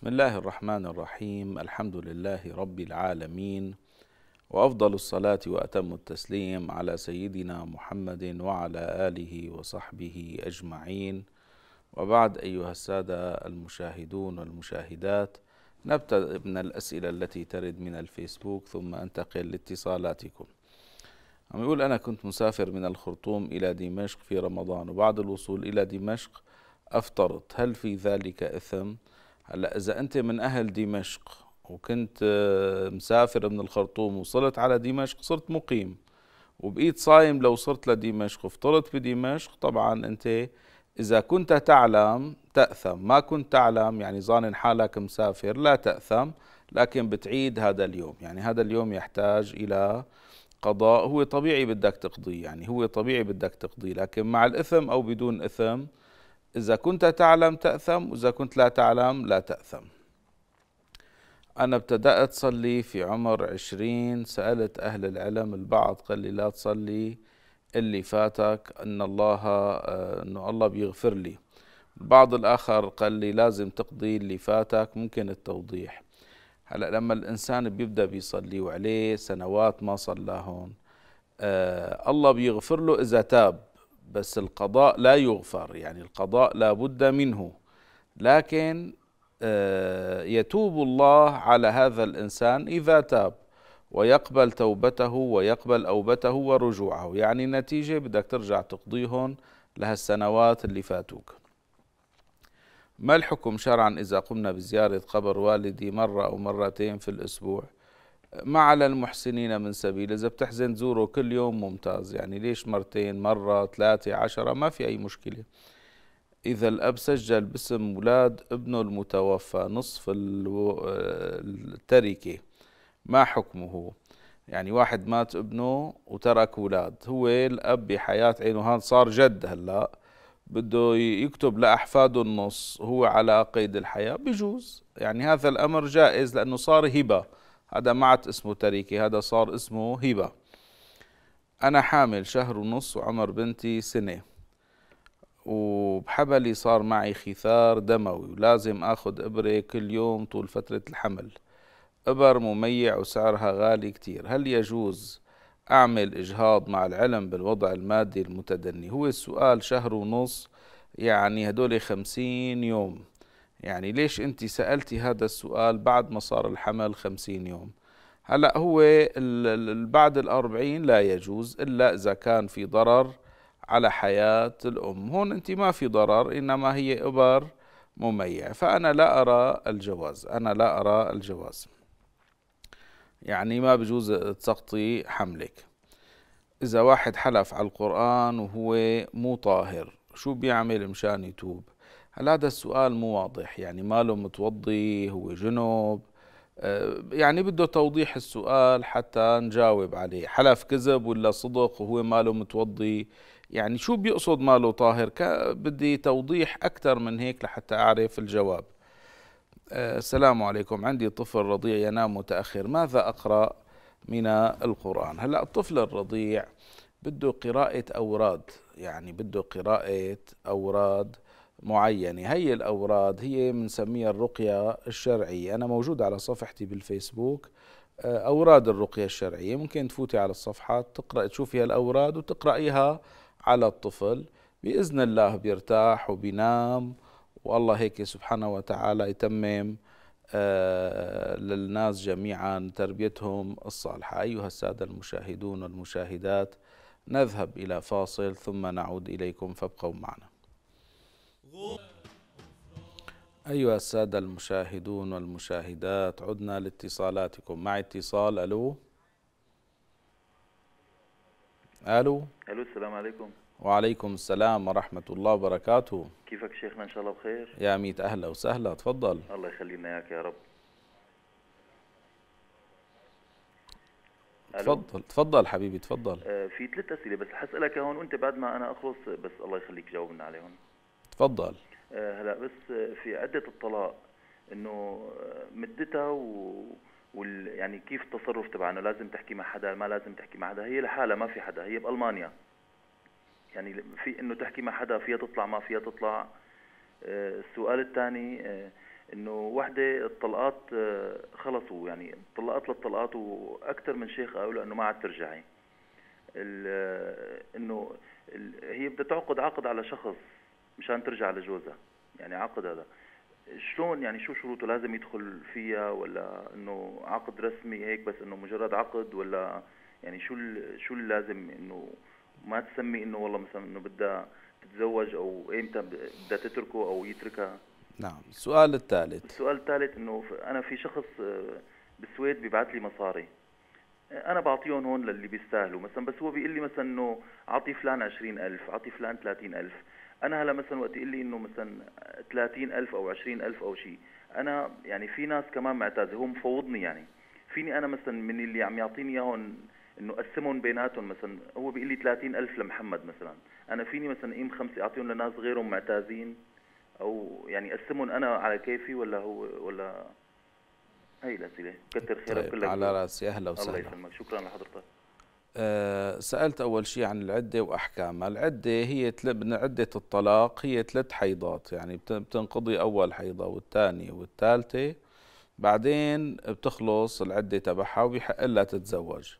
بسم الله الرحمن الرحيم الحمد لله رب العالمين وافضل الصلاه واتم التسليم على سيدنا محمد وعلى اله وصحبه اجمعين وبعد ايها الساده المشاهدون والمشاهدات نبدا من الاسئله التي ترد من الفيسبوك ثم انتقل لاتصالاتكم عم يقول انا كنت مسافر من الخرطوم الى دمشق في رمضان وبعد الوصول الى دمشق افطرت هل في ذلك اثم هلا اذا انت من اهل دمشق وكنت آه، مسافر من الخرطوم وصلت على دمشق صرت مقيم وبقيت صايم لو صرت لدمشق وفطرت بدمشق طبعا انت اذا كنت تعلم تاثم ما كنت تعلم يعني ظانن حالك مسافر لا تاثم لكن بتعيد هذا اليوم يعني هذا اليوم يحتاج الى قضاء هو طبيعي بدك تقضيه يعني هو طبيعي بدك تقضيه لكن مع الاثم او بدون اثم إذا كنت تعلم تأثم وإذا كنت لا تعلم لا تأثم أنا ابتدأت صلي في عمر عشرين سألت أهل العلم البعض قال لي لا تصلي اللي فاتك أن الله آه، أنه الله بيغفر لي البعض الآخر قال لي لازم تقضي اللي فاتك ممكن التوضيح هلا لما الإنسان بيبدأ بيصلي وعليه سنوات ما صلى هون آه الله بيغفر له إذا تاب بس القضاء لا يغفر يعني القضاء لا بد منه لكن آه، يتوب الله على هذا الإنسان إذا تاب ويقبل توبته ويقبل أوبته ورجوعه يعني النتيجة بدك ترجع تقضيهم لهالسنوات اللي فاتوك ما الحكم شرعا إذا قمنا بزيارة قبر والدي مرة أو مرتين في الأسبوع؟ ما على المحسنين من سبيل إذا بتحزن تزوره كل يوم ممتاز يعني ليش مرتين مرة ثلاثة عشرة ما في أي مشكلة إذا الأب سجل باسم أولاد ابنه المتوفى نصف التركة ما حكمه يعني واحد مات ابنه وترك أولاد هو الأب بحياة عينه هان صار جد هلأ بده يكتب لأحفاده النص هو على قيد الحياة بجوز يعني هذا الأمر جائز لأنه صار هبة هذا ما عاد اسمه تريكي هذا صار اسمه هبة أنا حامل شهر ونص وعمر بنتي سنة وبحبلي صار معي خثار دموي ولازم أخذ إبرة كل يوم طول فترة الحمل إبر مميع وسعرها غالي كتير هل يجوز أعمل إجهاض مع العلم بالوضع المادي المتدني هو السؤال شهر ونص يعني هدول خمسين يوم يعني ليش أنت سألتي هذا السؤال بعد ما صار الحمل خمسين يوم هلا هو بعد الأربعين لا يجوز إلا إذا كان في ضرر على حياة الأم هون أنت ما في ضرر إنما هي إبر مميع فأنا لا أرى الجواز أنا لا أرى الجواز يعني ما بجوز تسقطي حملك إذا واحد حلف على القرآن وهو مو طاهر شو بيعمل مشان يتوب هل هذا السؤال مو واضح يعني ماله متوضي هو جنب آه، يعني بده توضيح السؤال حتى نجاوب عليه حلف كذب ولا صدق وهو ماله متوضي يعني شو بيقصد ماله طاهر بدي توضيح أكثر من هيك لحتى أعرف الجواب آه، السلام عليكم عندي طفل رضيع ينام متأخر ماذا أقرأ من القرآن هلأ الطفل الرضيع بده قراءة أوراد يعني بده قراءة أوراد معينة هي الأوراد هي بنسميها الرقية الشرعية أنا موجود على صفحتي بالفيسبوك آه، أوراد الرقية الشرعية ممكن تفوتي على الصفحات تقرأ تشوفي هالأوراد وتقرأيها على الطفل بإذن الله بيرتاح وبينام والله هيك سبحانه وتعالى يتمم آه، للناس جميعا تربيتهم الصالحة أيها السادة المشاهدون والمشاهدات نذهب إلى فاصل ثم نعود إليكم فابقوا معنا أيها السادة المشاهدون والمشاهدات عدنا لاتصالاتكم مع اتصال ألو ألو ألو السلام عليكم وعليكم السلام ورحمة الله وبركاته كيفك شيخنا إن شاء الله بخير يا ميت أهلا وسهلا تفضل الله يخلينا إياك يا رب تفضل تفضل حبيبي تفضل آه، في ثلاث أسئلة بس حسألك هون وأنت بعد ما أنا أخلص بس الله يخليك جاوبنا عليهم تفضل آه، هلا بس آه، في عده الطلاق انه آه، مدتها و وال يعني كيف التصرف تبع انه لازم تحكي مع حدا ما لازم تحكي مع حدا هي لحالها ما في حدا هي بالمانيا يعني في انه تحكي مع حدا فيها تطلع ما فيها تطلع السؤال الثاني انه وحده الطلقات خلصوا يعني طلقت للطلقات واكثر من شيخ قالوا انه ما عاد ترجعي انه هي بدها تعقد عقد على شخص مشان ترجع لجوزها يعني عقد هذا شلون يعني شو شروطه لازم يدخل فيها ولا انه عقد رسمي هيك بس انه مجرد عقد ولا يعني شو شو اللي لازم انه ما تسمي انه والله مثلا انه بدها تتزوج او ايمتى بدها تتركه او يتركها نعم السؤال الثالث السؤال الثالث انه انا في شخص آه، بالسويد بيبعث لي مصاري آه، انا بعطيهم هون للي بيستاهلوا مثلا بس هو بيقول لي مثلا انه اعطي فلان 20000 اعطي فلان 30000 انا هلا مثلا وقت يقول لي انه مثلا 30000 او 20000 او شيء انا يعني في ناس كمان معتازه هو مفوضني يعني فيني انا مثلا من اللي عم يعطيني اياهم انه قسمهم بيناتهم مثلا هو بيقول لي 30000 لمحمد مثلا انا فيني مثلا قيم خمسه اعطيهم لناس غيرهم معتازين او يعني قسمهم انا على كيفي ولا هو ولا هي الاسئله كثر خيرك طيب كلك على راسي اهلا وسهلا الله يسلمك شكرا لحضرتك آه، سألت أول شيء عن العدة وأحكامها العدة هي من عدة الطلاق هي ثلاث حيضات يعني بتنقضي أول حيضة والثانية والثالثة بعدين بتخلص العدة تبعها وبيحق لها تتزوج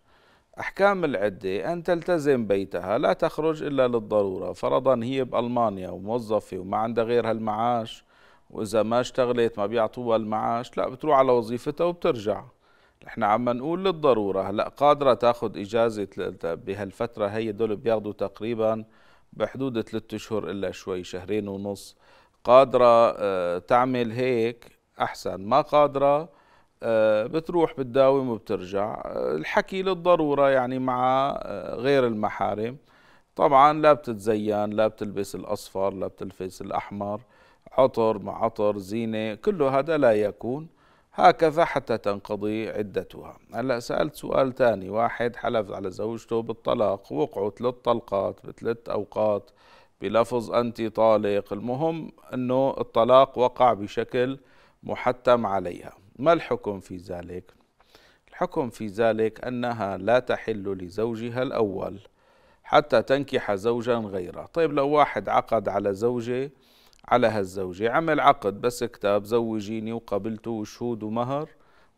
أحكام العدة أن تلتزم بيتها لا تخرج إلا للضرورة فرضا هي بألمانيا وموظفة وما عندها غير هالمعاش وإذا ما اشتغلت ما بيعطوها المعاش لا بتروح على وظيفتها وبترجع احنا عم نقول للضروره هلا قادره تاخذ اجازه بهالفتره هي دول بياخذوا تقريبا بحدود ثلاثة اشهر الا شوي شهرين ونص قادره آه، تعمل هيك احسن ما قادره آه، بتروح بتداوم وبترجع آه، الحكي للضروره يعني مع غير المحارم طبعا لا بتتزين لا بتلبس الاصفر لا بتلبس الاحمر عطر مع عطر زينه كله هذا لا يكون هكذا حتى تنقضي عدتها هلا سألت سؤال ثاني واحد حلف على زوجته بالطلاق وقعوا ثلاث طلقات بثلاث أوقات بلفظ أنت طالق المهم أنه الطلاق وقع بشكل محتم عليها ما الحكم في ذلك؟ الحكم في ذلك أنها لا تحل لزوجها الأول حتى تنكح زوجا غيره طيب لو واحد عقد على زوجه على هالزوجة عمل عقد بس كتاب زوجيني وقبلته وشهود ومهر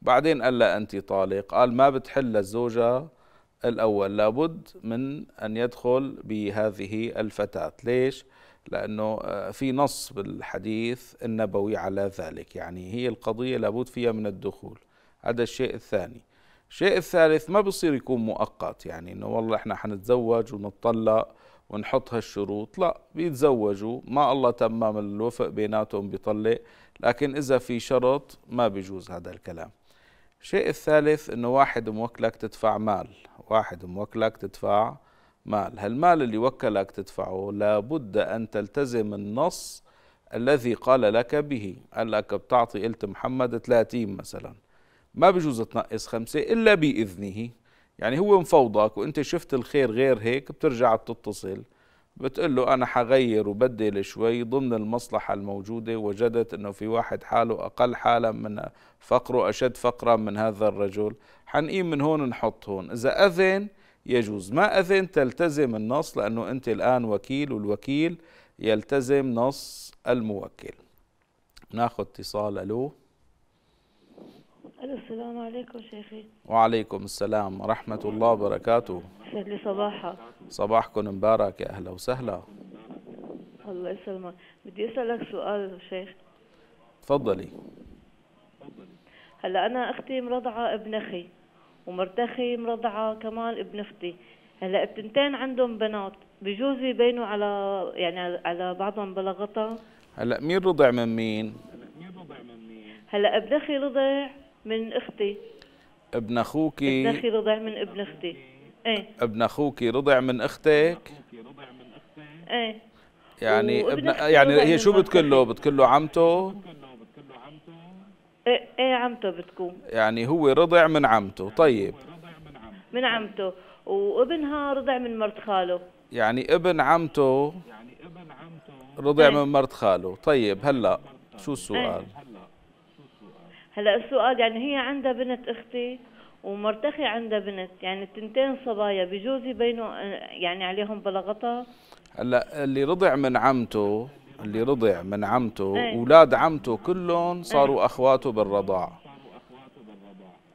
بعدين قال لها أنت طالق قال ما بتحل الزوجة الأول لابد من أن يدخل بهذه الفتاة ليش؟ لأنه آه، في نص بالحديث النبوي على ذلك يعني هي القضية لابد فيها من الدخول هذا الشيء الثاني الشيء الثالث ما بصير يكون مؤقت يعني انه والله احنا حنتزوج ونتطلق ونحط هالشروط لا بيتزوجوا ما الله تمام الوفق بيناتهم بيطلق لكن إذا في شرط ما بيجوز هذا الكلام الشيء الثالث أنه واحد موكلك تدفع مال واحد موكلك تدفع مال هالمال اللي وكلك تدفعه لابد أن تلتزم النص الذي قال لك به قال لك بتعطي قلت محمد 30 مثلا ما بجوز تنقص خمسة إلا بإذنه يعني هو مفوضك وانت شفت الخير غير هيك بترجع بتتصل بتقول له انا حغير وبدل شوي ضمن المصلحه الموجوده وجدت انه في واحد حاله اقل حالا من فقره اشد فقرا من هذا الرجل حنقيم من هون نحط هون اذا اذن يجوز ما اذن تلتزم النص لانه انت الان وكيل والوكيل يلتزم نص الموكل ناخذ اتصال الو السلام عليكم شيخي وعليكم السلام ورحمة الله وبركاته يسعد صباحك صباحكم مبارك يا أهلا وسهلا الله يسلمك بدي أسألك سؤال شيخ تفضلي هلا أنا أختي مرضعة ابن أخي ومرتخي مرضعة كمان ابن أختي هلا التنتين عندهم بنات بجوز يبينوا على يعني على بعضهم بلا غطا هلا مين رضع من مين؟ هلا ابن أخي رضع من اختي ابن اخوك ابن اخي رضع من ابن اختي ايه ابن اخوك رضع من اختك ايه يعني ابن يعني هي شو بتقول له بتقول له عمته ايه ايه عمته بتكون يعني هو رضع من عمته طيب من عمته وابنها رضع من مرت خاله يعني ابن عمته يعني ابن عمته رضع إيه. من مرت خاله طيب هلا شو السؤال ايه؟ هلا السؤال يعني هي عندها بنت اختي ومرتخي عندها بنت يعني التنتين صبايا بجوز يبينوا يعني عليهم بلغطة هلا اللي رضع من عمته اللي رضع من عمته ايه؟ اولاد عمته كلهم صاروا ايه؟ اخواته بالرضاعه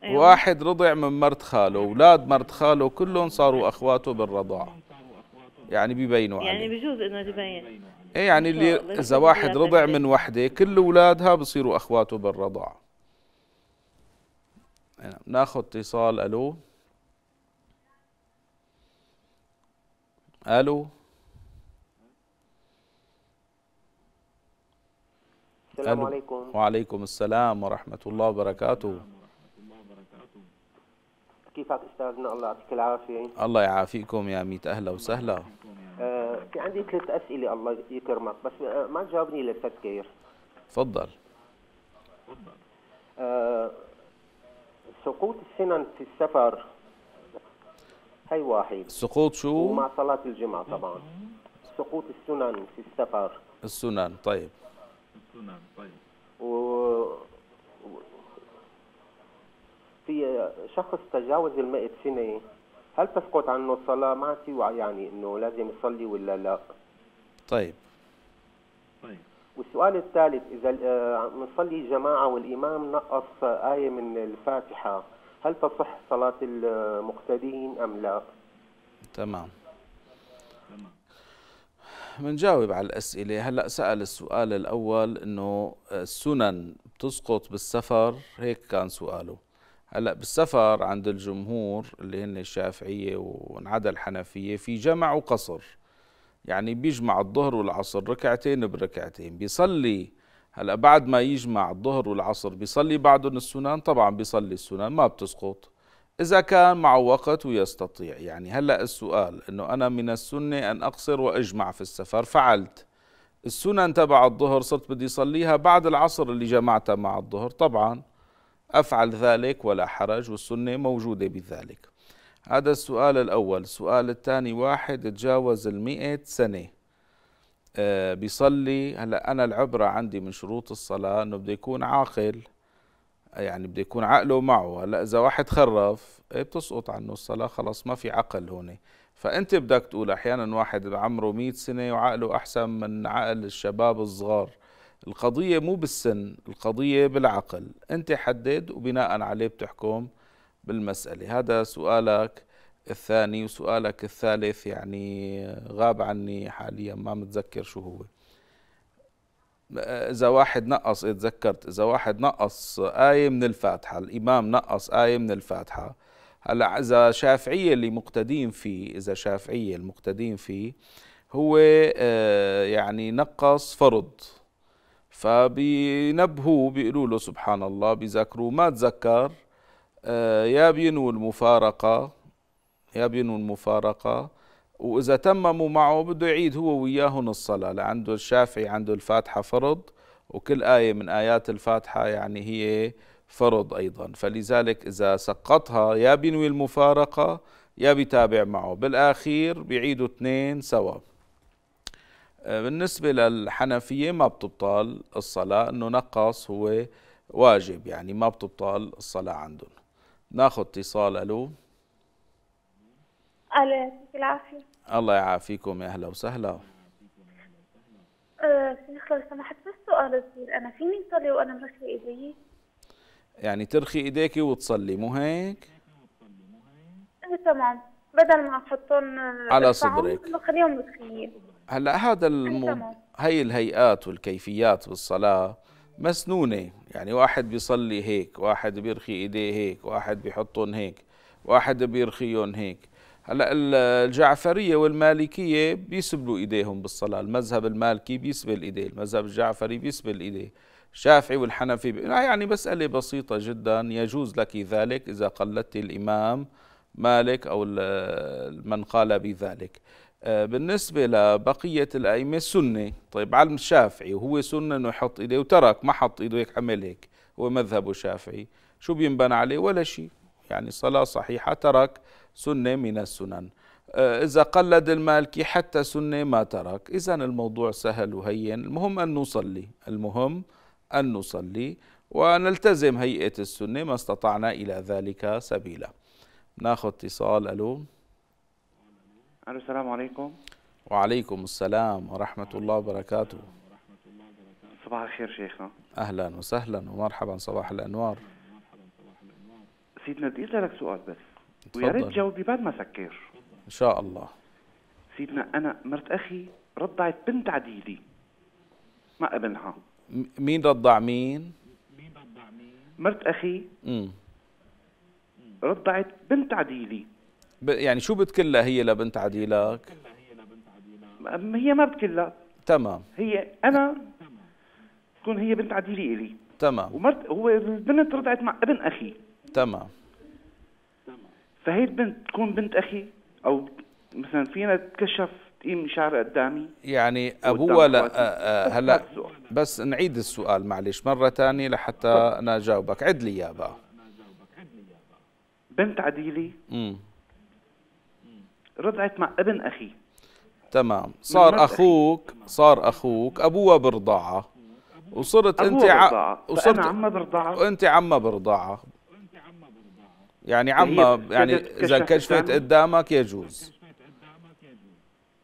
إيه. واحد رضع من مرت خاله اولاد مرت خاله كلهم صاروا اخواته بالرضاعه يعني بيبينوا يعني عليه. بجوز انه تبين ايه يعني اللي اذا واحد رضع من وحده كل اولادها بصيروا اخواته بالرضاعه ناخذ اتصال الو الو السلام عليكم وعليكم السلام ورحمة الله وبركاته كيفك استاذنا الله يعطيك العافية الله يعافيكم يا ميت أهلا وسهلا آه في عندي ثلاث أسئلة الله يكرمك بس آه، ما تجاوبني للتذكير تفضل تفضل آه سقوط السنن في السفر هي واحد سقوط شو؟ ومع صلاة الجمعة طبعا سقوط السنن في السفر السنن طيب السنن طيب و... في شخص تجاوز ال 100 سنة هل تسقط عنه الصلاة؟ ما في يعني انه لازم يصلي ولا لا؟ طيب طيب والسؤال الثالث إذا آه، نصلي جماعة والإمام نقص آية من الفاتحة هل تصح صلاة المقتدين أم لا؟ تمام منجاوب على الأسئلة هلأ سأل السؤال الأول أنه آه، السنن بتسقط بالسفر هيك كان سؤاله هلأ بالسفر عند الجمهور اللي هن الشافعية وانعدى الحنفية في جمع وقصر يعني بيجمع الظهر والعصر ركعتين بركعتين بيصلي هلا بعد ما يجمع الظهر والعصر بيصلي بعدهم السنن طبعا بيصلي السنن ما بتسقط إذا كان معه وقت ويستطيع يعني هلا السؤال إنه أنا من السنة أن أقصر وأجمع في السفر فعلت السنن تبع الظهر صرت بدي اصليها بعد العصر اللي جمعتها مع الظهر طبعا أفعل ذلك ولا حرج والسنة موجودة بذلك هذا السؤال الأول السؤال الثاني واحد تجاوز المئة سنة أه بيصلي هلا أنا العبرة عندي من شروط الصلاة إنه بده يكون عاقل يعني بده يكون عقله معه هلا إذا واحد خرف إيه بتسقط عنه الصلاة خلاص ما في عقل هون فأنت بدك تقول أحيانا واحد عمره مئة سنة وعقله أحسن من عقل الشباب الصغار القضية مو بالسن القضية بالعقل أنت حدد وبناء عليه بتحكم بالمسألة هذا سؤالك الثاني وسؤالك الثالث يعني غاب عني حاليا ما متذكر شو هو إذا واحد نقص اتذكرت إيه إذا واحد نقص آية من الفاتحة الإمام نقص آية من الفاتحة هلا إذا شافعية اللي مقتدين فيه إذا شافعية المقتدين فيه هو آه، يعني نقص فرض فبينبهوه بيقولوا له سبحان الله بيذكروا ما تذكر آه، يا بينوي المفارقة يا بينوي المفارقة وإذا تمموا معه بده يعيد هو وياهن الصلاة لعنده الشافعي عنده الفاتحة فرض وكل آية من آيات الفاتحة يعني هي فرض أيضا فلذلك إذا سقطها يا بينوي المفارقة يا بيتابع معه بالأخير بيعيدوا اثنين سوا آه، بالنسبة للحنفية ما بتبطال الصلاة أنه نقص هو واجب يعني ما بتبطال الصلاة عندهم ناخذ اتصال الو الو يعطيك العافيه الله يعافيكم يا اهلا وسهلا أه، شيخ لو سمحت بس سؤال صغير انا فيني اصلي وانا مرخي ايدي يعني ترخي ايديكي وتصلي مو هيك؟ إيه، تمام بدل ما احطهم آه، على صدرك خليهم مرخيين هلا هذا المو... هي الهيئات والكيفيات بالصلاه مسنونة يعني واحد بيصلي هيك واحد بيرخي ايديه هيك واحد بيحطهم هيك واحد بيرخيهم هيك هلا الجعفرية والمالكية بيسبلوا ايديهم بالصلاة المذهب المالكي بيسبل ايديه المذهب الجعفري بيسبل ايديه الشافعي والحنفي آه، يعني مسألة بسيطة جدا يجوز لك ذلك إذا قلدت الإمام مالك أو من قال بذلك آه، بالنسبة لبقية الأئمة سنة طيب علم الشافعي وهو سنة أنه يحط إيديه وترك ما حط إيده هيك عمل هيك هو مذهبه شافعي شو بينبنى عليه ولا شيء يعني صلاة صحيحة ترك سنة من السنن آه، إذا قلد المالكي حتى سنة ما ترك إذا الموضوع سهل وهين المهم أن نصلي المهم أن نصلي ونلتزم هيئة السنة ما استطعنا إلى ذلك سبيلا ناخذ اتصال ألو الو السلام عليكم وعليكم السلام ورحمة الله وبركاته صباح الخير شيخنا أهلا وسهلا ومرحبا صباح الأنوار سيدنا بدي أسألك سؤال بس ويا ريت تجاوبي بعد ما سكر إن شاء الله سيدنا أنا مرت أخي رضعت بنت عديلي مع ابنها مين رضع مين؟ مين رضع مين؟ مرت أخي امم رضعت بنت عديلي يعني شو بتكلها هي لبنت عديلك؟ هي ما بتكلها تمام هي انا تكون هي بنت عديلي الي تمام ومرت هو البنت رضعت مع ابن اخي تمام فهي البنت تكون بنت اخي او مثلا فينا تكشف تقيم شعر قدامي يعني ابوها لا آه، آه، هلا بس نعيد السؤال معلش مره ثانيه لحتى انا اجاوبك عد لي اياه بقى بنت عديلي امم رضعت مع ابن أخي تمام صار أخوك صار أخوك أبوها برضاعه وصرت أنت ع... وصرت عمه برضاعه وأنت عمه برضاعه يعني عمه يعني إذا كشفت قدامك يجوز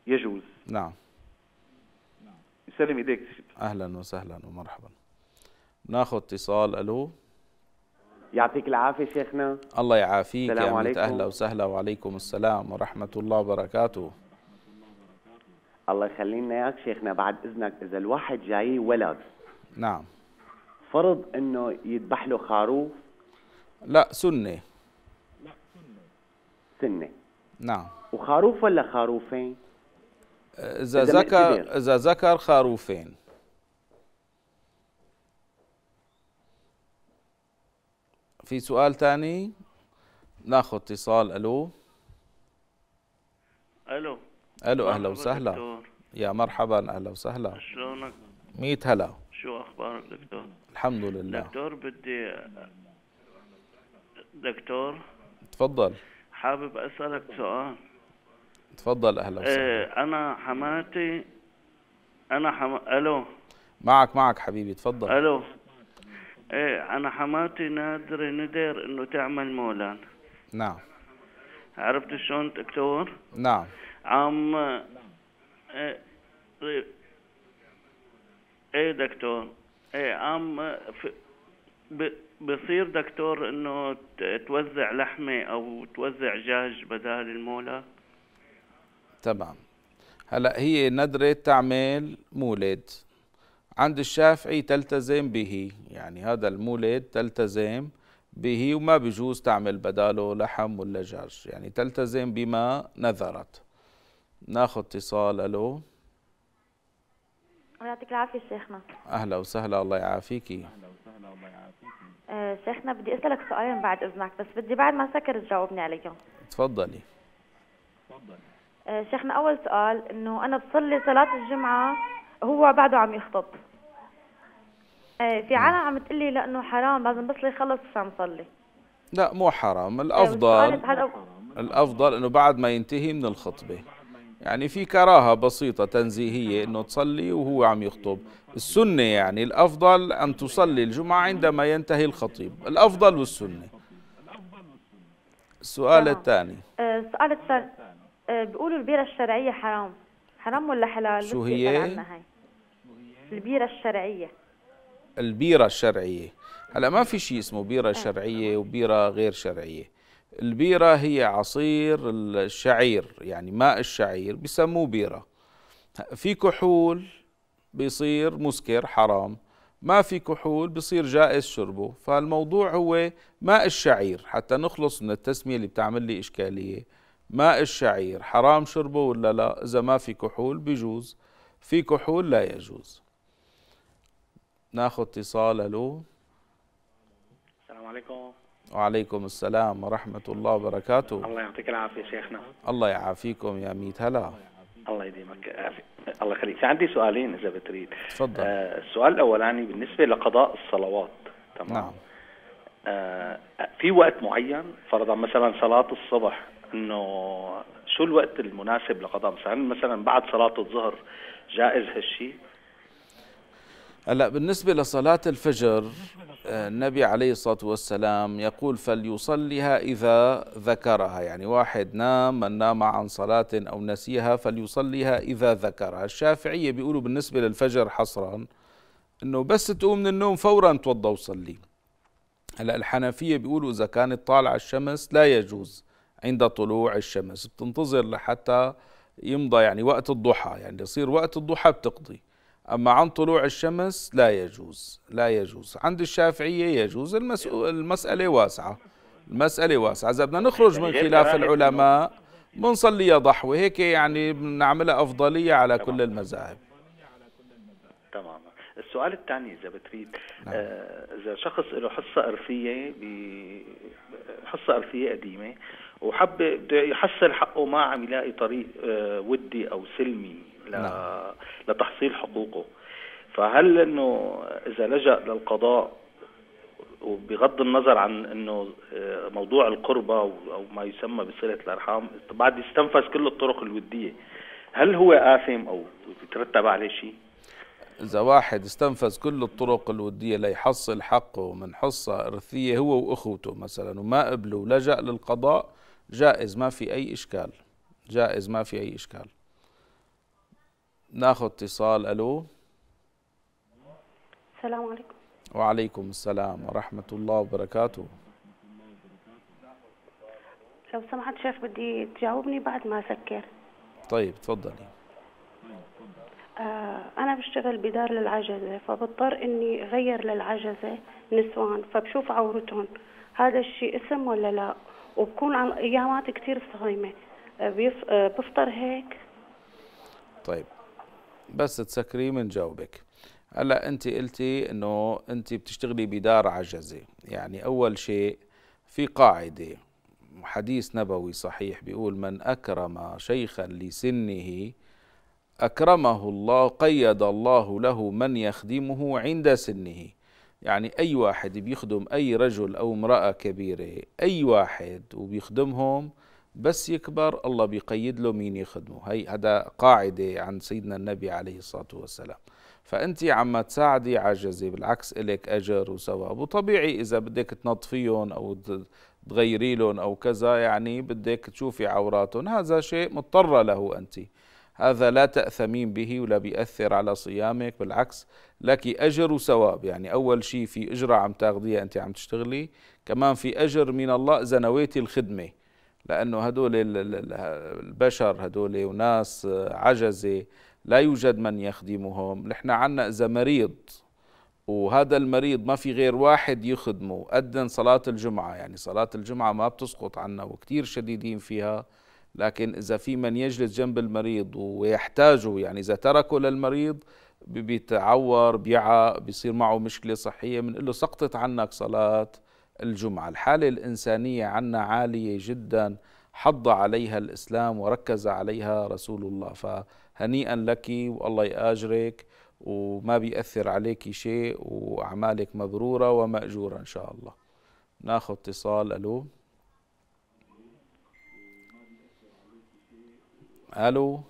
يجوز نعم يسلم إيديك أهلا وسهلا ومرحبا ناخذ اتصال ألو يعطيك العافيه شيخنا الله يعافيك يا عليكم اهلا وسهلا وعليكم السلام ورحمه الله وبركاته الله يخلينا اياك شيخنا بعد اذنك اذا الواحد جاي ولد نعم فرض انه يذبح له خروف لا سنه لا سنه سنه نعم وخروف ولا خروفين اذا ذكر اذا ذكر خروفين في سؤال ثاني ناخذ اتصال الو الو الو اهلا وسهلا يا مرحبا اهلا وسهلا شلونك؟ 100 هلا شو اخبارك دكتور؟ الحمد لله دكتور بدي دكتور تفضل حابب اسالك سؤال تفضل اهلا وسهلا ايه انا حماتي انا حم... الو معك معك حبيبي تفضل الو ايه انا حماتي نادر ندر انه تعمل مولان نعم عرفت شلون دكتور؟ نعم عم ايه ايه دكتور ايه عم بصير دكتور انه توزع لحمه او توزع دجاج بدال المولد تمام هلا هي ندره تعمل مولد عند الشافعي تلتزم به يعني هذا المولد تلتزم به وما بجوز تعمل بداله لحم ولا دجاج يعني تلتزم بما نذرت ناخذ اتصال الو يعطيك العافيه شيخنا اهلا وسهلا الله يعافيكي اهلا وسهلا الله يعافيكي أه شيخنا بدي اسالك سؤالين بعد اذنك بس بدي بعد ما سكر تجاوبني عليهم تفضلي تفضلي أه شيخنا اول سؤال انه انا بصلي صلاه الجمعه هو بعده عم يخطب ايه في عالم عم تقول لي لانه حرام لازم بس يخلص عشان صلي لا مو حرام يعني الافضل الافضل انه بعد ما ينتهي من الخطبه يعني في كراهه بسيطه تنزيهيه انه تصلي وهو عم يخطب السنه يعني الافضل ان تصلي الجمعه عندما ينتهي الخطيب الافضل والسنه السؤال نعم. الثاني آه، السؤال الثاني آه، بيقولوا البيره الشرعيه حرام حرام ولا حلال شو هي؟ هي البيره الشرعيه البيره الشرعيه هلا ما في شيء اسمه بيره آه. شرعيه وبيره غير شرعيه البيره هي عصير الشعير يعني ماء الشعير بسموه بيره في كحول بيصير مسكر حرام ما في كحول بصير جائز شربه فالموضوع هو ماء الشعير حتى نخلص من التسمية اللي بتعمل لي إشكالية ماء الشعير حرام شربه ولا لا إذا ما في كحول بيجوز في كحول لا يجوز ناخذ اتصال الو السلام عليكم وعليكم السلام ورحمة الله وبركاته الله يعطيك العافية شيخنا الله يعافيكم يا ميت هلا الله يديمك الله يخليك عندي سؤالين إذا بتريد تفضل آه السؤال الأولاني بالنسبة لقضاء الصلوات تمام نعم آه في وقت معين فرضا مثلا صلاة الصبح انه شو الوقت المناسب لقضاء مثلا مثلا بعد صلاة الظهر جائز هالشيء هلا بالنسبة لصلاة الفجر آه، النبي عليه الصلاة والسلام يقول فليصليها إذا ذكرها يعني واحد نام من نام عن صلاة أو نسيها فليصليها إذا ذكرها الشافعية بيقولوا بالنسبة للفجر حصرا أنه بس تقوم من النوم فورا توضى وصلي هلا الحنفية بيقولوا إذا كانت طالعة الشمس لا يجوز عند طلوع الشمس بتنتظر لحتى يمضى يعني وقت الضحى يعني يصير وقت الضحى بتقضي أما عن طلوع الشمس لا يجوز لا يجوز عند الشافعية يجوز المسألة واسعة المسألة واسعة إذا بدنا نخرج من خلاف العلماء بنصليها ضحوة هيك يعني بنعملها أفضلية على كل المذاهب تمام السؤال الثاني إذا بتريد نعم. آه، إذا شخص له حصة أرثية حصة أرثية قديمة وحب يحصل حقه ما عم يلاقي طريق آه، ودي أو سلمي نعم. لتحصيل حقوقه فهل انه اذا لجا للقضاء وبغض النظر عن انه آه، موضوع القربة او ما يسمى بصله الارحام بعد يستنفذ كل الطرق الوديه هل هو اثم او بترتب عليه شيء إذا واحد استنفذ كل الطرق الودية ليحصل حقه من حصة إرثية هو وأخوته مثلا وما قبلوا ولجأ للقضاء جائز ما في أي إشكال جائز ما في أي إشكال ناخذ اتصال الو السلام عليكم وعليكم السلام ورحمه الله وبركاته لو سمحت شيخ بدي تجاوبني بعد ما اسكر طيب تفضلي آه أنا بشتغل بدار للعجزة فبضطر إني غير للعجزة نسوان فبشوف عورتهم هذا الشيء اسم ولا لا وبكون أيامات كتير صايمة آه، آه، بفطر هيك طيب بس تسكريه من جاوبك هلا انت قلتي انه انت بتشتغلي بدار عجزه يعني اول شيء في قاعده حديث نبوي صحيح بيقول من اكرم شيخا لسنه اكرمه الله قيد الله له من يخدمه عند سنه يعني اي واحد بيخدم اي رجل او امراه كبيره اي واحد وبيخدمهم بس يكبر الله بيقيد له مين يخدمه هي هذا قاعدة عن سيدنا النبي عليه الصلاة والسلام فأنت عم تساعدي عجزة بالعكس إلك أجر وثواب وطبيعي إذا بدك تنطفيهم أو تغيري لهم أو كذا يعني بدك تشوفي عوراتهم هذا شيء مضطرة له أنت هذا لا تأثمين به ولا بيأثر على صيامك بالعكس لك أجر وثواب يعني أول شيء في أجرة عم تاخذيها أنت عم تشتغلي كمان في أجر من الله إذا نويتي الخدمة لأنه هدول البشر هدول وناس آه، عجزة لا يوجد من يخدمهم نحن عنا إذا مريض وهذا المريض ما في غير واحد يخدمه أذن صلاة الجمعة يعني صلاة الجمعة ما بتسقط عنا وكتير شديدين فيها لكن إذا في من يجلس جنب المريض ويحتاجه يعني إذا تركه للمريض بيتعور بيعى بيصير معه مشكلة صحية بنقول له سقطت عنك صلاة الجمعة الحالة الإنسانية عنا عالية جدا حض عليها الإسلام وركز عليها رسول الله فهنيئا لك والله يأجرك وما بيأثر عليك شيء وأعمالك مبرورة ومأجورة إن شاء الله ناخذ اتصال ألو ألو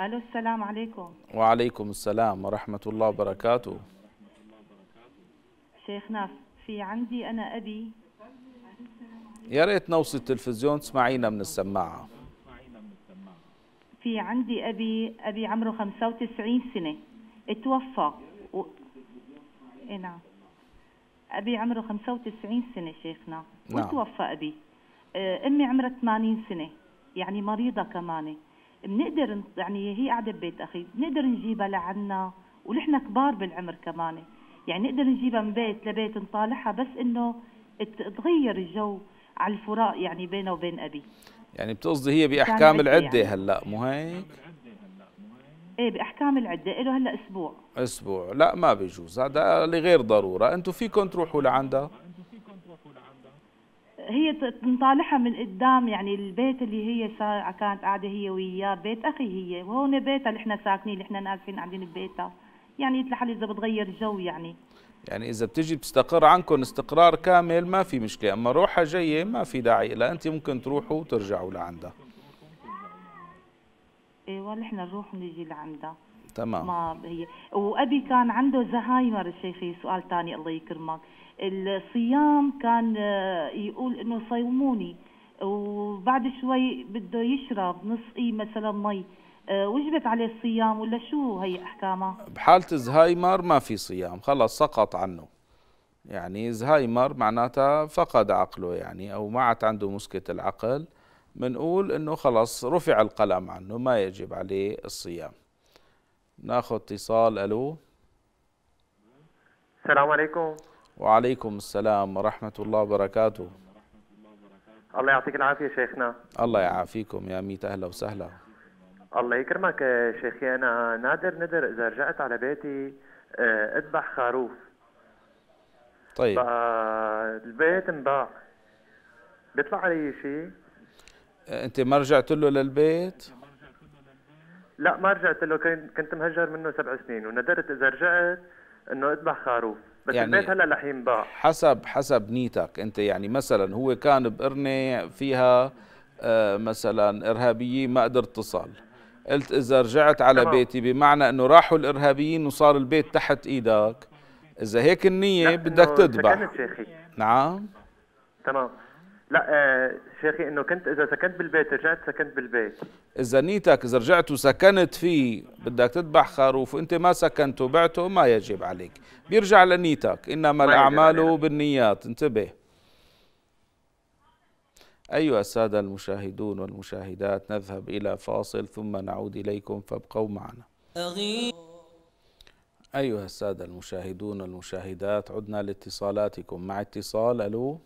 ألو السلام عليكم وعليكم السلام ورحمة الله وبركاته شيخنا في عندي أنا أبي يا ريت نوصل التلفزيون تسمعينا من السماعة في عندي أبي أبي عمره 95 سنة اتوفى و... اي نعم أبي عمره 95 سنة شيخنا نعم. وتوفى أبي آه، أمي عمرها 80 سنة يعني مريضة كمان بنقدر يعني هي قاعدة ببيت أخي بنقدر نجيبها لعنا ونحن كبار بالعمر كمان يعني نقدر نجيبها من بيت لبيت نطالعها بس انه تغير الجو على الفراق يعني بينه وبين ابي يعني بتقصدي هي باحكام يعني. العده يعني. هلا مو هيك ايه باحكام العده له هلا اسبوع اسبوع لا ما بيجوز هذا لغير ضروره انتم فيكم تروحوا لعندها هي تنطالعها من قدام يعني البيت اللي هي كانت قاعده هي وياه بيت اخي هي وهون بيتها اللي احنا ساكنين اللي احنا نازلين قاعدين ببيتها يعني لحالي اذا بتغير جو يعني يعني اذا بتجي بتستقر عنكم استقرار كامل ما في مشكله اما روحها جايه ما في داعي لا انت ممكن تروحوا وترجعوا لعندها ايوه نحن نروح ونجي لعندها تمام ما هي وابي كان عنده زهايمر الشيخي سؤال ثاني الله يكرمك الصيام كان آه، يقول انه صيموني وبعد شوي بده يشرب نص اي مثلا مي آه، وجبت عليه الصيام ولا شو هي احكامها؟ بحاله الزهايمر ما في صيام خلص سقط عنه يعني زهايمر معناتها فقد عقله يعني او ما عاد عنده مسكه العقل بنقول انه خلص رفع القلم عنه ما يجب عليه الصيام ناخذ اتصال الو السلام عليكم وعليكم السلام ورحمه الله وبركاته الله يعطيك العافيه شيخنا الله يعافيكم يا ميت اهلا وسهلا الله يكرمك شيخي انا نادر ندر اذا رجعت على بيتي آه، اذبح خروف طيب البيت انباع بيطلع علي شيء آه، انت ما رجعت له للبيت لا ما رجعت له كنت مهجر منه سبع سنين وندرت اذا رجعت انه اذبح خروف بس يعني البيت هلا رح ينباع حسب حسب نيتك انت يعني مثلا هو كان بقرنه فيها آه، مثلا ارهابيين ما قدرت تصل قلت إذا رجعت على تمام. بيتي بمعنى أنه راحوا الإرهابيين وصار البيت تحت إيدك إذا هيك النية بدك تذبح نعم تمام لا آه شيخي انه كنت اذا سكنت بالبيت رجعت سكنت بالبيت اذا نيتك اذا رجعت وسكنت فيه بدك تذبح خروف وانت ما سكنته وبعته ما يجب عليك بيرجع لنيتك انما الاعمال بالنيات انتبه أيها السادة المشاهدون والمشاهدات نذهب إلى فاصل ثم نعود إليكم فابقوا معنا أيها السادة المشاهدون والمشاهدات عدنا لاتصالاتكم مع اتصال ألو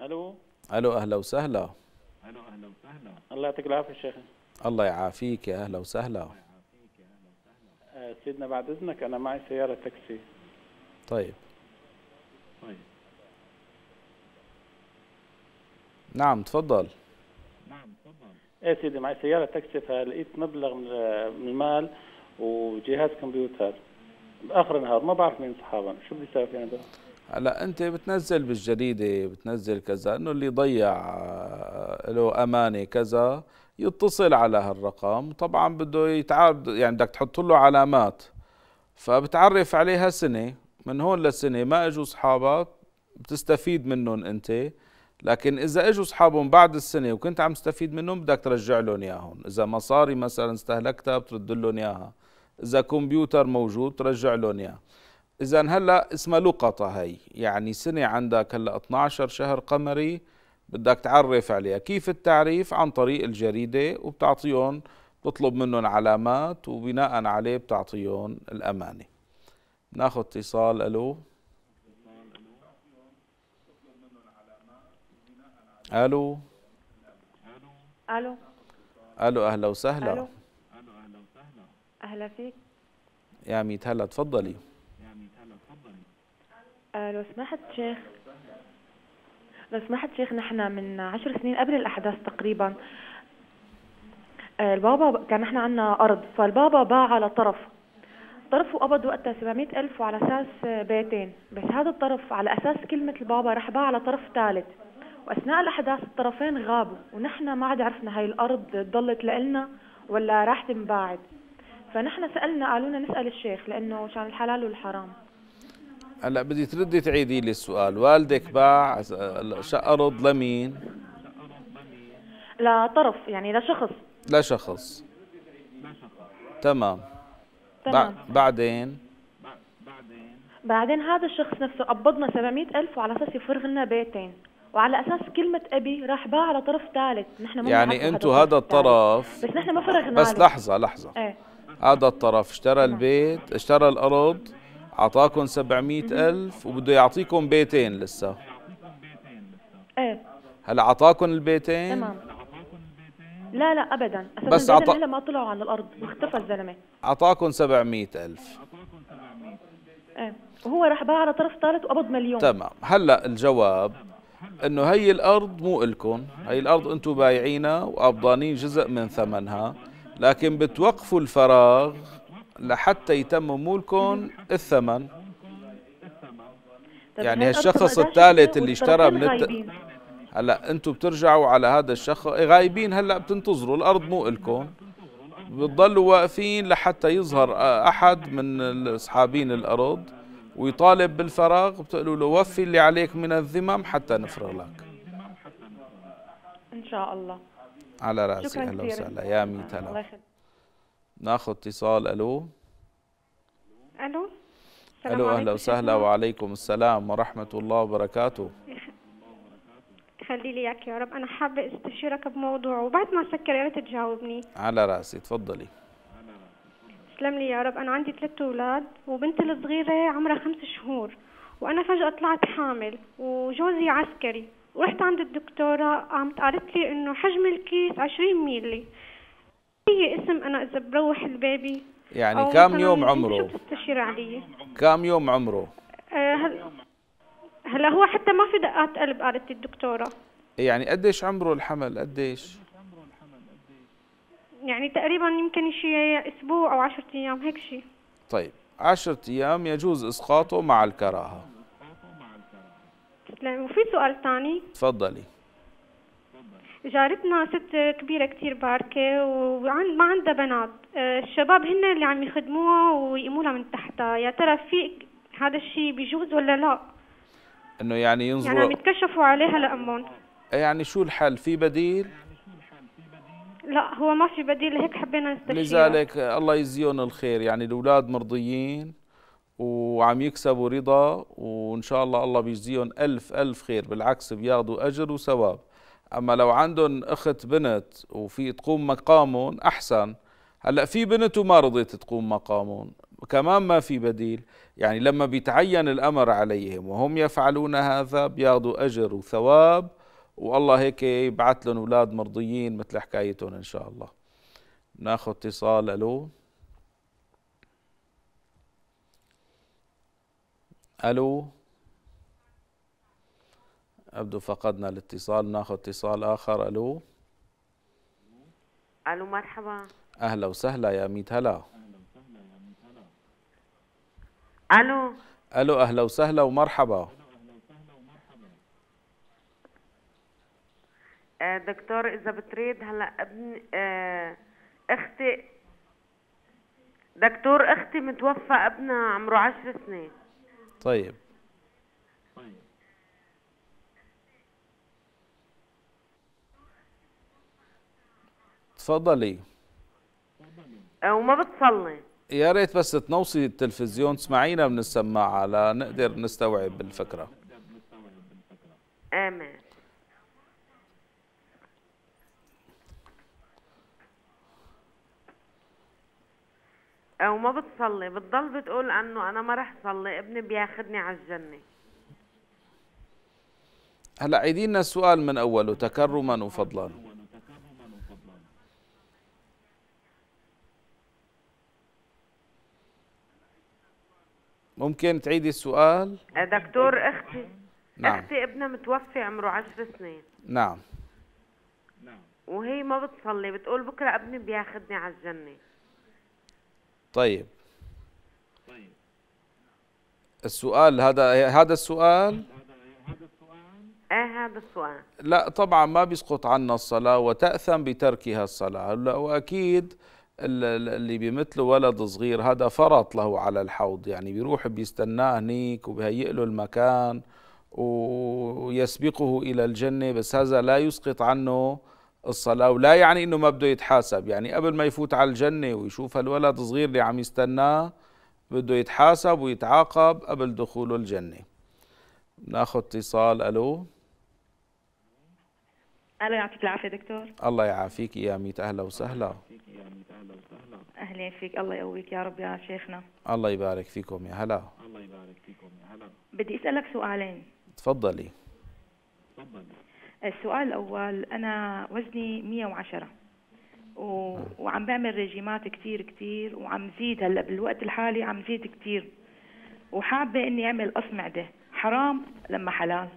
ألو ألو أهلا وسهلا ألو أهلا وسهلا الله يعطيك العافية شيخ الله يعافيك يا أهلا وسهلا آه، سيدنا بعد إذنك أنا معي سيارة تاكسي طيب نعم تفضل نعم تفضل ايه سيدي معي سياره تاكسي فلقيت مبلغ من المال وجهاز كمبيوتر باخر النهار ما بعرف مين صحابنا شو بدي اسوي في هذا هلا انت بتنزل بالجريده بتنزل كذا انه اللي ضيع آه، له امانه كذا يتصل على هالرقم طبعا بده يتعرض يعني بدك تحط له علامات فبتعرف عليها سنه من هون لسنه ما اجوا اصحابك بتستفيد منهم انت لكن اذا اجوا اصحابهم بعد السنه وكنت عم استفيد منهم بدك ترجع لهم اياهم اذا مصاري مثلا استهلكتها بترد لهم اياها اذا كمبيوتر موجود ترجع لهم اياه اذا هلا اسمها لقطه هي يعني سنه عندك هلا 12 شهر قمري بدك تعرف عليها كيف التعريف عن طريق الجريده وبتعطيهم بتطلب منهم علامات وبناء عليه بتعطيهم الامانه ناخذ اتصال الو الو الو الو اهلا وسهلا الو اهلا وسهلا اهلا فيك يا ميت هلا تفضلي يا آه، ميت هلا تفضلي لو سمحت شيخ لو سمحت شيخ نحن من عشر سنين قبل الاحداث تقريبا آه، البابا كان نحن عندنا ارض فالبابا باعها لطرف طرف وقبض وقتها 700 ألف وعلى أساس بيتين بس هذا الطرف على أساس كلمة البابا راح باع على طرف ثالث واثناء الاحداث الطرفين غابوا ونحن ما عاد عرفنا هاي الارض ضلت لنا ولا راح تنباعد فنحن سالنا قالوا لنا نسال الشيخ لانه كان الحلال والحرام هلا بدي تردي تعيدي لي السؤال والدك باع ارض لمين لطرف يعني لشخص لشخص تمام تمام بعدين بعدين هذا الشخص نفسه قبضنا 700 ألف وعلى أساس يفرغ لنا بيتين وعلى اساس كلمه ابي راح باع على طرف ثالث نحن يعني انتم هذا الطرف بس نحن ما فرغنا بس لحظه لحظه ايه هذا الطرف اشترى نعم. البيت اشترى الارض اعطاكم 700 الف وبده يعطيكم بيتين لسه ايه هلا اعطاكم البيتين تمام لا لا ابدا اساسا بس ما طلعوا عن الارض واختفى الزلمه اعطاكم 700 الف ايه وهو راح باع على طرف ثالث وقبض مليون تمام هلا الجواب انه هي الارض مو الكم هي الارض انتم بايعينها وابضانين جزء من ثمنها لكن بتوقفوا الفراغ لحتى يتمموا لكم الثمن يعني هالشخص الثالث اللي اشترى من الت... هلا انتم بترجعوا على هذا الشخص إيه، غايبين هلا بتنتظروا الارض مو الكم بتضلوا واقفين لحتى يظهر احد من اصحابين الارض ويطالب بالفراغ بتقولوا له وفي اللي عليك من الذمم حتى نفرغ لك ان شاء الله على راسي اهلا وسهلا يا ميت هلا ناخذ اتصال الو الو الو اهلا وسهلا وعليكم السلام ورحمه الله وبركاته خلي لي اياك يا رب انا حابه استشيرك بموضوع وبعد ما سكر يا ريت تجاوبني على راسي تفضلي تسلم لي يا رب أنا عندي ثلاثة أولاد وبنتي الصغيرة عمرها خمس شهور وأنا فجأة طلعت حامل وجوزي عسكري ورحت عند الدكتورة قامت قالت لي إنه حجم الكيس 20 ميلي هي اسم أنا إذا بروح البيبي يعني كم يوم عمره؟ شو بتستشير علي؟ كم يوم عمره؟ آه هلا هو حتى ما في دقات قلب قالت الدكتورة يعني قديش عمره الحمل قديش؟ يعني تقريبا يمكن شيء اسبوع او 10 ايام هيك شيء طيب 10 ايام يجوز اسقاطه مع الكراهه الكراهه وفي سؤال ثاني تفضلي جارتنا ست كبيره كثير باركه وما عندها بنات آه، الشباب هن اللي عم يخدموها ويقيموا لها من تحتها يا ترى في هذا الشيء بيجوز ولا لا انه يعني ينظروا يعني عم يتكشفوا عليها لامهم يعني شو الحل في بديل لا هو ما في بديل هيك حبينا نستشير لذلك الله يجزيهم الخير يعني الاولاد مرضيين وعم يكسبوا رضا وان شاء الله الله بيجزيهم الف الف خير بالعكس بياخذوا اجر وثواب اما لو عندهم اخت بنت وفي تقوم مقامهم احسن هلا في بنت وما رضيت تقوم مقامهم كمان ما في بديل يعني لما بيتعين الامر عليهم وهم يفعلون هذا بياخذوا اجر وثواب والله هيك يبعث لهم اولاد مرضيين مثل حكايتهم ان شاء الله ناخذ اتصال الو الو أبدو فقدنا الاتصال ناخذ اتصال آخر ألو ألو مرحبا أهلا وسهلا يا ميت هلا أهلا وسهلا يا ميت هلا ألو ألو أهلا وسهلا ومرحبا آه، دكتور اذا بتريد هلا ابن آه، اختي دكتور اختي متوفى ابنها عمره عشر سنين طيب تفضلي آه، وما بتصلي يا ريت بس تنوصي التلفزيون تسمعينا من السماعه لنقدر نستوعب الفكره امين وما بتصلي بتضل بتقول انه انا ما رح صلي ابني بياخذني على الجنه هلا عيدي لنا السؤال من اوله تكرما وفضلا ممكن تعيدي السؤال إيه، دكتور اختي نعم. اختي ابنها متوفي عمره عشر سنين نعم وهي ما بتصلي بتقول بكره ابني بياخذني على الجنه طيب. طيب السؤال هذا هذا السؤال ايه هذا السؤال لا طبعا ما بيسقط عنا الصلاة وتأثم بتركها الصلاة وأكيد اللي بمثله ولد صغير هذا فرط له على الحوض يعني بيروح بيستناه هنيك وبيهيئ له المكان ويسبقه إلى الجنة بس هذا لا يسقط عنه الصلاة ولا يعني انه ما بده يتحاسب يعني قبل ما يفوت على الجنة ويشوف هالولد صغير اللي عم يستناه بده يتحاسب ويتعاقب قبل دخوله الجنة ناخذ اتصال الو الو يعطيك العافية دكتور الله يعافيك يا ميت اهلا وسهلا اهلا فيك الله يقويك يا رب يا شيخنا الله يبارك فيكم يا هلا الله يبارك فيكم يا هلا بدي اسالك سؤالين تفضلي تفضلي السؤال الأول أنا وزني 110 و... وعم بعمل ريجيمات كتير كتير وعم زيد هلا بالوقت الحالي عم زيد كتير وحابة إني أعمل قص معدة حرام لما حلال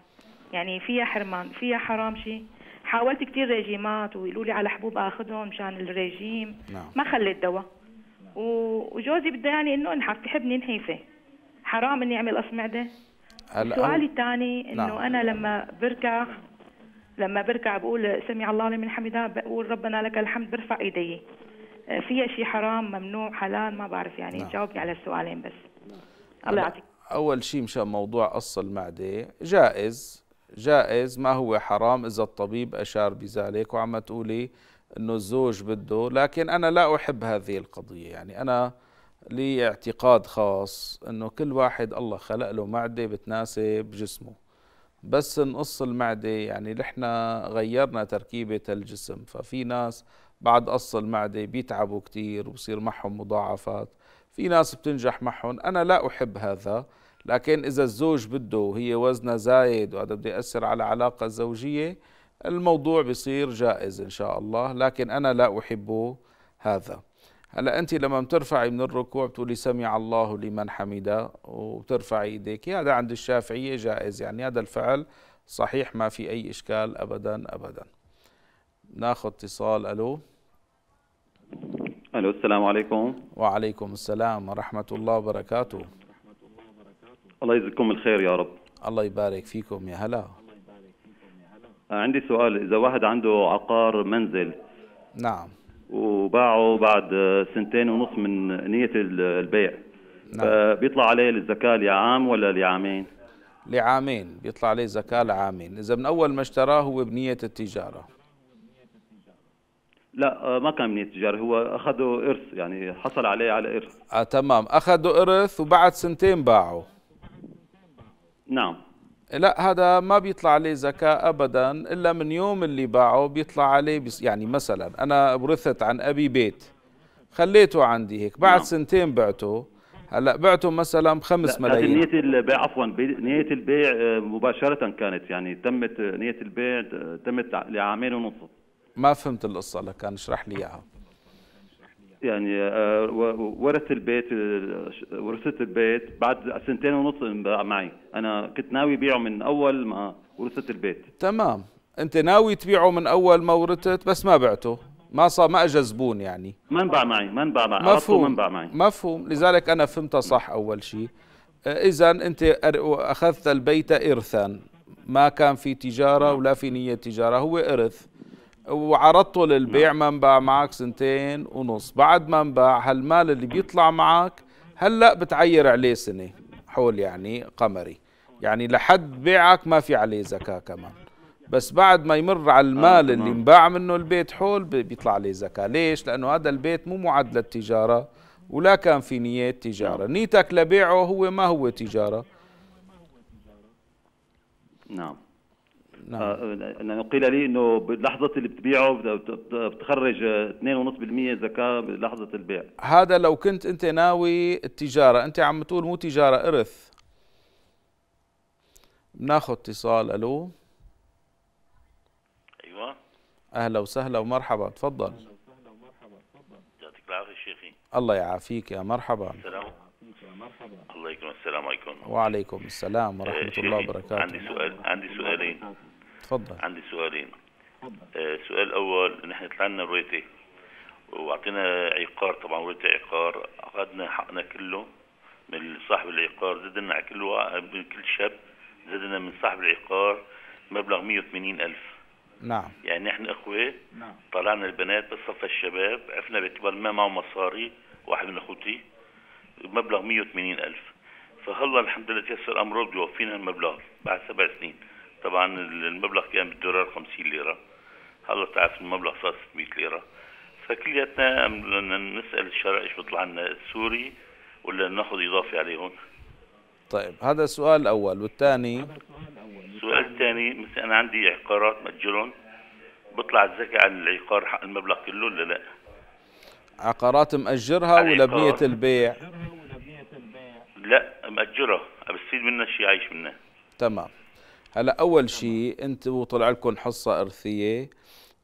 يعني فيها حرمان فيها حرام شيء حاولت كتير ريجيمات ويقولوا لي على حبوب اخذهم مشان الريجيم نعم. ما خليت دواء و... وجوزي بده يعني انه انحف تحبني نحيفه حرام اني اعمل قص معده السؤال الثاني انه نعم. انا لما بركع لما بركع بقول سمع الله لمن حمده بقول ربنا لك الحمد برفع ايدي فيها شيء حرام ممنوع حلال ما بعرف يعني نعم. جاوبني على السؤالين بس نعم. الله يعطيك اول شيء مشان موضوع قص المعده جائز جائز ما هو حرام اذا الطبيب اشار بذلك وعم تقولي انه الزوج بده لكن انا لا احب هذه القضيه يعني انا لي اعتقاد خاص انه كل واحد الله خلق له معده بتناسب جسمه بس نقص المعدة يعني نحن غيرنا تركيبة الجسم ففي ناس بعد قص المعدة بيتعبوا كتير وبصير معهم مضاعفات في ناس بتنجح معهم أنا لا أحب هذا لكن إذا الزوج بده هي وزنها زايد وهذا بده يأثر على علاقة زوجية الموضوع بصير جائز إن شاء الله لكن أنا لا أحب هذا هلا انت لما بترفعي من الركوع بتقولي سمع الله لمن حمده وبترفعي ايديك هذا عند الشافعيه جائز يعني هذا الفعل صحيح ما في اي اشكال ابدا ابدا ناخذ اتصال الو الو السلام عليكم وعليكم السلام ورحمه الله وبركاته الله يجزيكم الخير يا رب الله يبارك فيكم يا هلا عندي سؤال اذا واحد عنده عقار منزل نعم وباعه بعد سنتين ونص من نية البيع نعم. بيطلع عليه الزكاة لعام ولا لعامين لعامين بيطلع عليه زكاة لعامين إذا من أول ما اشتراه هو بنية التجارة لا آه، ما كان بنية التجارة هو أخذه إرث يعني حصل عليه على إرث آه تمام أخذه إرث وبعد سنتين باعه نعم لا هذا ما بيطلع عليه زكاة أبدا إلا من يوم اللي باعه بيطلع عليه بيص... يعني مثلا أنا ورثت عن أبي بيت خليته عندي هيك بعد نعم. سنتين بعته هلا بعته مثلا لا ملايين نية البيع عفوا نية البيع آه، مباشرة كانت يعني تمت آه، نية البيع آه، تمت لعامين ونص ما فهمت القصة لك كان اشرح لي إياها يعني آه، ورث البيت آه، ورثت البيت بعد سنتين ونص معي انا كنت ناوي بيعه من اول ما ورثت البيت تمام انت ناوي تبيعه من اول ما ورثت بس ما بعته ما صار ما اجى زبون يعني ما انباع معي ما انباع معي مفهوم انباع معي مفهوم لذلك انا فهمتها صح اول شيء آه، اذا انت اخذت البيت ارثا ما كان في تجاره ولا في نيه تجاره هو ارث وعرضته للبيع ما نعم. انباع معك سنتين ونص بعد ما انباع هالمال اللي بيطلع معك هلا بتعير عليه سنه حول يعني قمري يعني لحد بيعك ما في عليه زكاه كمان بس بعد ما يمر على آه، المال اللي انباع منه البيت حول بيطلع عليه زكاه ليش لانه هذا البيت مو معد للتجاره ولا كان في نيه تجاره نعم. نيتك لبيعه هو ما هو تجاره نعم نعم. آه قيل لي انه بلحظه اللي بتبيعه بتخرج 2.5% زكاه بلحظه البيع هذا لو كنت انت ناوي التجاره انت عم تقول مو تجاره ارث بناخذ اتصال الو ايوه اهلا وسهلا ومرحبا تفضل اهلا وسهلا ومرحبا تفضل يعطيك العافيه شيخي الله يعافيك يا مرحبا السلام الله يكرمك السلام عليكم وعليكم السلام ورحمه آه، الله وبركاته عندي سؤال عندي سؤالين تفضل عندي سؤالين تفضل السؤال آه، الاول نحن طلعنا رويته واعطينا عقار طبعا رويته عقار اخذنا حقنا كله من صاحب العقار زدنا على كل من كل شاب زدنا من صاحب العقار مبلغ 180 ألف نعم يعني نحن اخوه نعم. طلعنا البنات بس الشباب عرفنا باعتبار ما معه مصاري واحد من اخوتي مبلغ 180 ألف فهلا الحمد لله تيسر امره بده يوفينا المبلغ بعد سبع سنين طبعا المبلغ كان بالدولار 50 ليره هلا تعرف المبلغ صار 600 ليره فكلياتنا بدنا نسال الشرع ايش بيطلع لنا السوري ولا ناخذ اضافه عليهم طيب هذا السؤال الاول والثاني السؤال الثاني مثلا انا عندي عقارات ماجرهم بطلع الزكاه على العقار حق المبلغ كله ولا لا؟ عقارات مأجرها ولا بنية البيع؟ لا مأجرها بستفيد منها شيء عايش منها تمام هلا اول شيء انتوا طلع لكم حصه ارثيه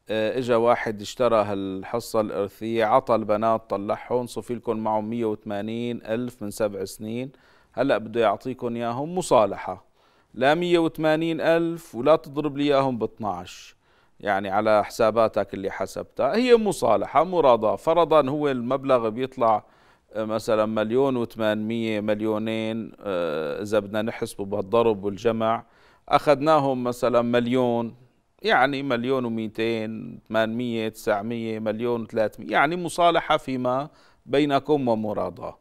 آه، اجا واحد اشترى هالحصه الارثيه عطى البنات طلعهم صفي لكم معهم 180 الف من سبع سنين هلا بده يعطيكم اياهم مصالحه لا 180 الف ولا تضرب لي اياهم ب 12 يعني على حساباتك اللي حسبتها هي مصالحه مراضاه فرضا هو المبلغ بيطلع آه، مثلا مليون و800 مليونين آه، اذا بدنا نحسبه بهالضرب والجمع أخذناهم مثلا مليون يعني مليون ومئتين ثمانمية تسعمية مليون ثلاثمية يعني مصالحة فيما بينكم ومراضاه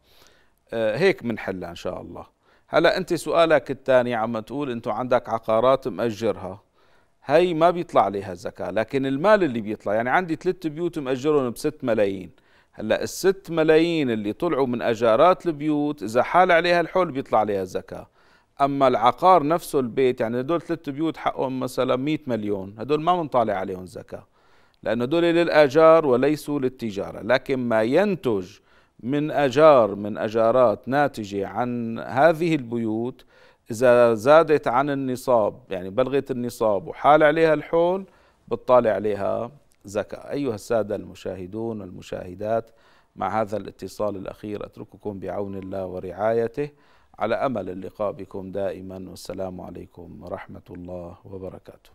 آه، هيك بنحلها إن شاء الله هلا أنت سؤالك الثاني عم تقول أنت عندك عقارات مأجرها هي ما بيطلع عليها الزكاة لكن المال اللي بيطلع يعني عندي ثلاث بيوت مأجرهم بست ملايين هلا الست ملايين اللي طلعوا من أجارات البيوت إذا حال عليها الحول بيطلع عليها الزكاة اما العقار نفسه البيت يعني هدول ثلاث بيوت حقهم مثلا 100 مليون هدول ما بنطالع عليهم زكاه لانه هدول للاجار وليسوا للتجاره لكن ما ينتج من اجار من اجارات ناتجه عن هذه البيوت اذا زادت عن النصاب يعني بلغت النصاب وحال عليها الحول بتطالع عليها زكاه ايها الساده المشاهدون والمشاهدات مع هذا الاتصال الاخير اترككم بعون الله ورعايته على امل اللقاء بكم دائما والسلام عليكم ورحمه الله وبركاته